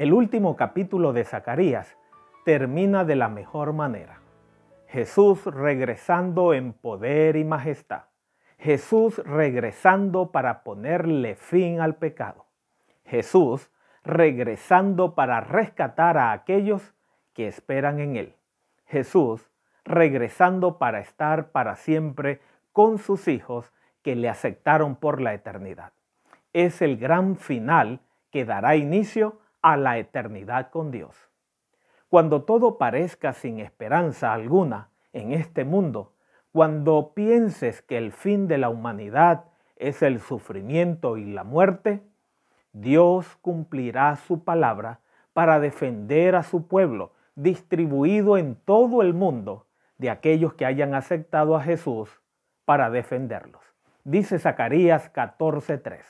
El último capítulo de Zacarías termina de la mejor manera. Jesús regresando en poder y majestad. Jesús regresando para ponerle fin al pecado. Jesús regresando para rescatar a aquellos que esperan en Él. Jesús regresando para estar para siempre con sus hijos que le aceptaron por la eternidad. Es el gran final que dará inicio a la eternidad con Dios. Cuando todo parezca sin esperanza alguna en este mundo, cuando pienses que el fin de la humanidad es el sufrimiento y la muerte, Dios cumplirá su palabra para defender a su pueblo distribuido en todo el mundo de aquellos que hayan aceptado a Jesús para defenderlos. Dice Zacarías 14:3.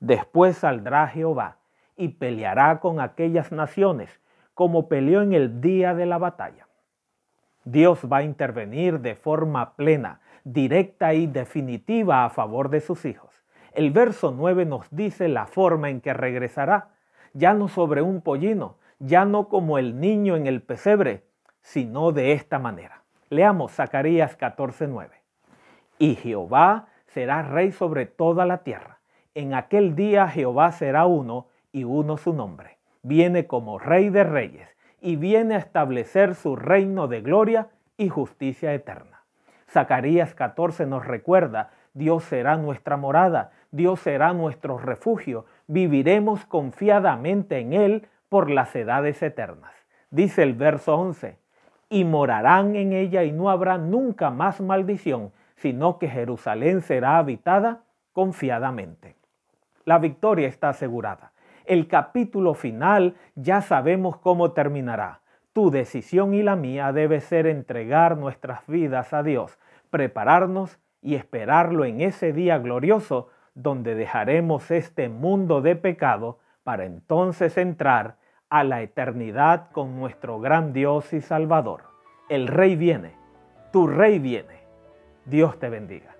Después saldrá Jehová y peleará con aquellas naciones como peleó en el día de la batalla. Dios va a intervenir de forma plena, directa y definitiva a favor de sus hijos. El verso 9 nos dice la forma en que regresará, ya no sobre un pollino, ya no como el niño en el pesebre, sino de esta manera. Leamos Zacarías 14:9. Y Jehová será rey sobre toda la tierra. En aquel día Jehová será uno y uno su nombre. Viene como Rey de Reyes y viene a establecer su reino de gloria y justicia eterna. Zacarías 14 nos recuerda, Dios será nuestra morada, Dios será nuestro refugio, viviremos confiadamente en Él por las edades eternas. Dice el verso 11, y morarán en ella y no habrá nunca más maldición, sino que Jerusalén será habitada confiadamente. La victoria está asegurada. El capítulo final ya sabemos cómo terminará. Tu decisión y la mía debe ser entregar nuestras vidas a Dios, prepararnos y esperarlo en ese día glorioso donde dejaremos este mundo de pecado para entonces entrar a la eternidad con nuestro gran Dios y Salvador. El Rey viene, tu Rey viene. Dios te bendiga.